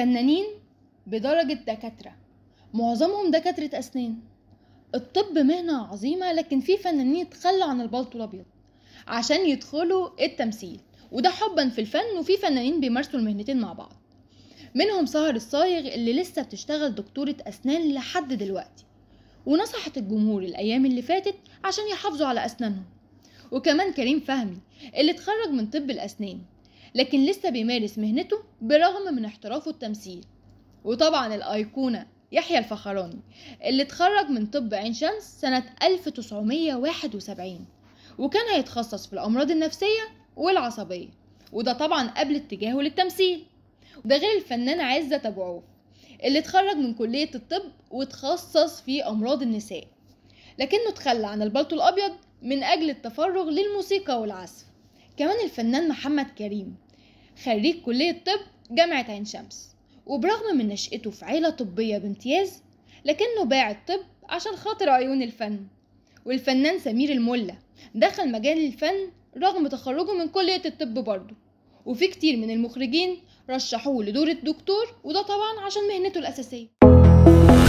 فنانين بدرجة دكاترة معظمهم دكاترة أسنان الطب مهنة عظيمة لكن في فنانين اتخلوا عن البلطو الأبيض عشان يدخلوا التمثيل وده حبا في الفن وفي فنانين بيمارسوا المهنتين مع بعض منهم سهر الصايغ اللي لسه بتشتغل دكتورة أسنان لحد دلوقتي ونصحت الجمهور الأيام اللي فاتت عشان يحافظوا على أسنانهم وكمان كريم فهمي اللي اتخرج من طب الأسنان لكن لسه بيمارس مهنته برغم من احترافه التمثيل وطبعا الأيقونة يحيى الفخراني اللي اتخرج من طب عين شمس سنة 1971 وكان هيتخصص في الأمراض النفسية والعصبية وده طبعا قبل اتجاهه للتمثيل وده غير الفنان عزت أبو عوف اللي اتخرج من كلية الطب وتخصص في أمراض النساء لكنه تخلى عن البلطو الأبيض من أجل التفرغ للموسيقى والعزف كمان الفنان محمد كريم خريج كلية طب جامعة عين شمس وبرغم من نشأته في عيلة طبية بامتياز لكنه باع الطب عشان خاطر عيون الفن والفنان سمير الملة دخل مجال الفن رغم تخرجه من كلية الطب برضه وفي كتير من المخرجين رشحوه لدور الدكتور وده طبعا عشان مهنته الأساسية